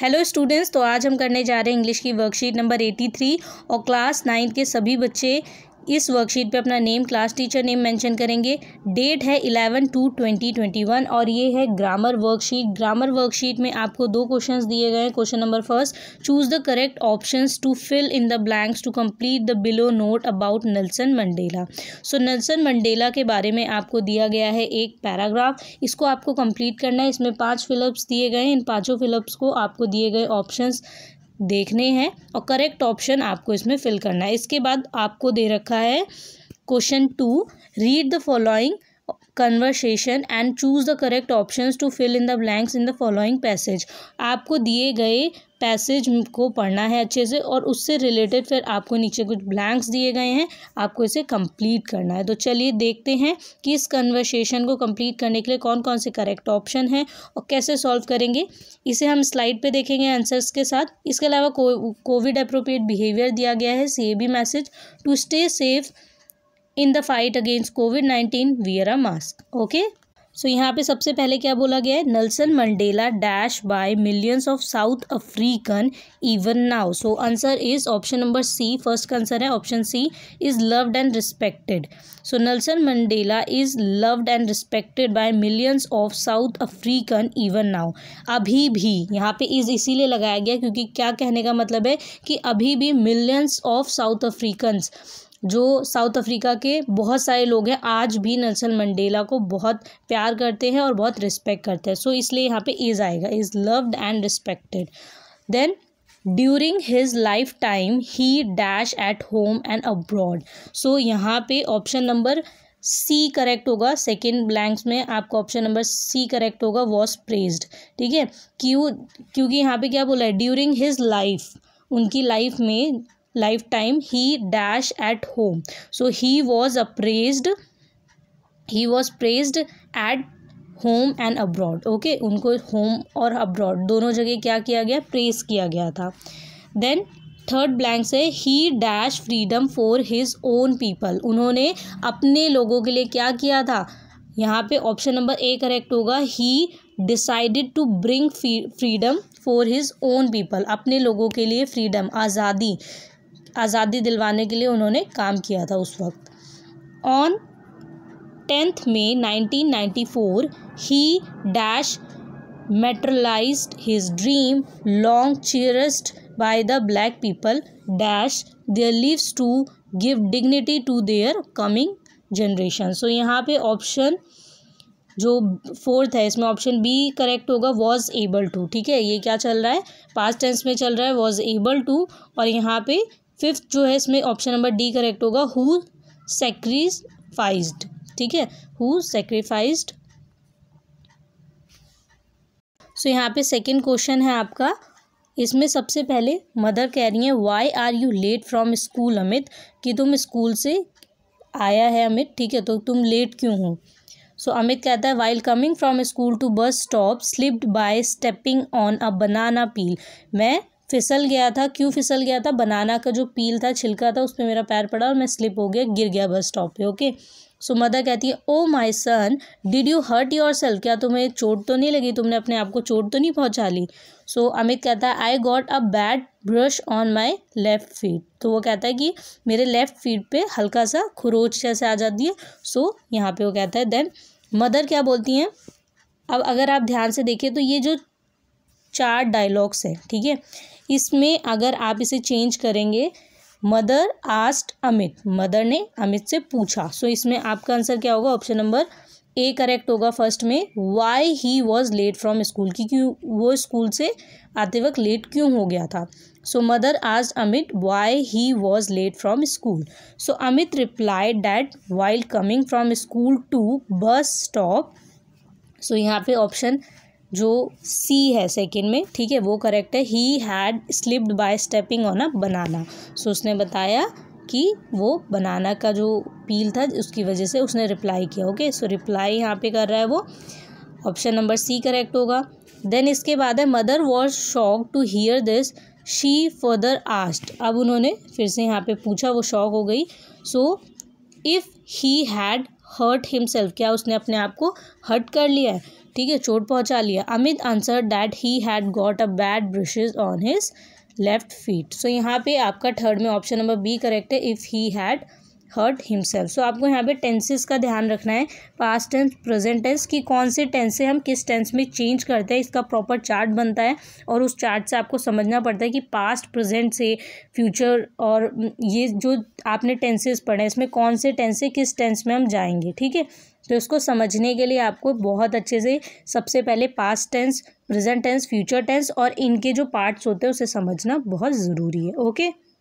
hello students तो आज हम करने जा रहे हैं इंग्लिश की वर्कशीट नंबर 83 और क्लास नाइन के सभी बच्चे इस वर्कशीट पे अपना name class teacher name mention करेंगे डेट है eleven two twenty twenty one और ये है ग्रामर वर्कशीट ग्रामर वर्कशीट में आपको दो क्वेश्चन दिए गए हैं question number first choose the correct option to fill in the blanks to complete the below note about Nelson Mandela so Nelson Mandela के बारे में आपको दिया गया है एक पैराग्राफ इसको आपको कंप्लीट करना है इसमें पाँच फिलअप्स दिए गए हैं इन पाँचों फिलअप्स को आपको दिए गए ऑप्शन देखने हैं और करेक्ट ऑप्शन आपको इसमें फिल करना है इसके बाद आपको दे रखा है question two read the following conversation and choose the correct option to fill in the blanks in the following passage आपको दिए गए पैसेज को पढ़ना है अच्छे से और उससे रिलेटेड फिर आपको नीचे कुछ ब्लैंक्स दिए गए हैं आपको इसे कंप्लीट करना है तो चलिए देखते हैं कि इस कन्वर्सेशन को कंप्लीट करने के लिए कौन कौन से करेक्ट ऑप्शन हैं और कैसे सॉल्व करेंगे इसे हम स्लाइड पे देखेंगे आंसर्स के साथ इसके अलावा कोविड अप्रोप्रिएट बिहेवियर दिया गया है C message to stay safe in the fight against COVID nineteen wear a mask okay so यहाँ पे सबसे पहले क्या बोला गया है Nelson Mandela dash by millions of South African even now so answer is option number C first का answer है option C is loved and respected so Nelson Mandela is loved and respected by millions of South African even now अभी भी यहाँ पे is इसीलिए लगाया गया क्योंकि क्या कहने का मतलब है कि अभी भी मिलियंस ऑफ साउथ अफ्रीकन्स जो साउथ अफ्रीका के बहुत सारे लोग हैं आज भी नल्सन मंडेला को बहुत प्यार करते हैं और बहुत रिस्पेक्ट करते हैं सो so, इसलिए यहाँ पे इज़ आएगा is loved and respected then during his life time he dash at home and abroad so यहाँ पे ऑप्शन नंबर सी करेक्ट होगा सेकेंड ब्लैंक्स में आपका ऑप्शन नंबर सी करेक्ट होगा वॉज प्रेज्ड ठीक है क्यों क्योंकि यहाँ पे क्या बोला है ड्यूरिंग हिज लाइफ उनकी लाइफ में life time he dash at home so he was appraised he was praised at home and abroad okay उनको होम और अब्रॉड दोनों जगह क्या किया गया प्रेस किया गया था देन थर्ड ब्लैंक से he dash freedom for his own people उन्होंने अपने लोगों के लिए क्या किया था यहाँ पे ऑप्शन नंबर ए करेक्ट होगा he decided to bring freedom for his own people अपने लोगों के लिए फ्रीडम आज़ादी आज़ादी दिलवाने के लिए उन्होंने काम किया था उस वक्त on tenth May nineteen ninety four he dash materialise his dream long cherished by the black people dash their lives to give dignity to their coming generation so यहाँ पे ऑप्शन जो फोर्थ है इसमें ऑप्शन बी करेक्ट होगा was able to ठीक है ये क्या चल रहा है पास्ट टेंस में चल रहा है वॉज एबल टू और यहाँ पे फिफ्थ जो है इसमें ऑप्शन नंबर डी करेक्ट होगा हु सेक्रीफाइज्ड ठीक है हु सेक्रीफाइज्ड सो यहाँ पे सेकेंड क्वेश्चन है आपका इसमें सबसे पहले मदर कह रही है why are you late from school Amit कि तुम स्कूल से आया है अमित ठीक है तो तुम लेट क्यों हो सो so, अमित कहता है while coming from school to bus stop slipped by stepping on a banana peel मैं फिसल गया था क्यों फिसल गया था बनाना का जो पील था छिलका था उस पर मेरा पैर पड़ा और मैं स्लिप हो गया गिर गया बस स्टॉप पे ओके सो मदर कहती है oh my son did you hurt yourself क्या तुम्हें चोट तो नहीं लगी तुमने अपने आप को चोट तो नहीं पहुंचा ली सो so, अमित कहता है I got a bad bruise on my left feet तो वो कहता है कि मेरे लेफ़्ट फीट पे हल्का सा खरोच जैसे आ जाती है सो so, यहाँ पे वो कहता है देन मदर क्या बोलती हैं अब अगर आप ध्यान से देखें तो ये जो चार डायलॉग्स है ठीक है इसमें अगर आप इसे चेंज करेंगे मदर आस्ट अमित मदर ने अमित से पूछा सो so, इसमें आपका आंसर क्या होगा ऑप्शन नंबर ए करेक्ट होगा फर्स्ट में why he was late from school की क्यों वो स्कूल से आते वक्त लेट क्यों हो गया था सो मदर आज Amit why he was late from school so Amit reply that while coming from school to bus stop so यहाँ पे ऑप्शन जो सी है सेकेंड में ठीक है वो करेक्ट है he had slipped by stepping on a banana so उसने बताया कि वो बनाना का जो पील था उसकी वजह से उसने रिप्लाई किया ओके सो रिप्लाई यहाँ पे कर रहा है वो ऑप्शन नंबर सी करेक्ट होगा देन इसके बाद है mother was shock to hear this she further asked अब उन्होंने फिर से यहाँ पे पूछा वो शॉक हो गई so if he had hurt himself क्या उसने अपने आप को हर्ट कर लिया है ठीक है चोट पहुंचा लिया Amit answer that he had got a bad bruises on his left feet so यहाँ पे आपका थर्ड में ऑप्शन नंबर बी करेक्ट है if he had hurt himself so आपको यहाँ पे टेंसेस का ध्यान रखना है पास्ट टेंस प्रेजेंट टेंस कि कौन से टेंस से हम किस टेंस में चेंज करते हैं इसका प्रॉपर चार्ट बनता है और उस चार्ट से आपको समझना पड़ता है कि पास्ट प्रेजेंट से फ्यूचर और ये जो आपने टेंसेस पढ़े हैं इसमें कौन से टेंस से किस टेंस में हम जाएंगे ठीक है तो इसको समझने के लिए आपको बहुत अच्छे से सबसे पहले past tense present tense future tense और इनके जो पार्ट्स होते हैं उसे समझना बहुत ज़रूरी है ओके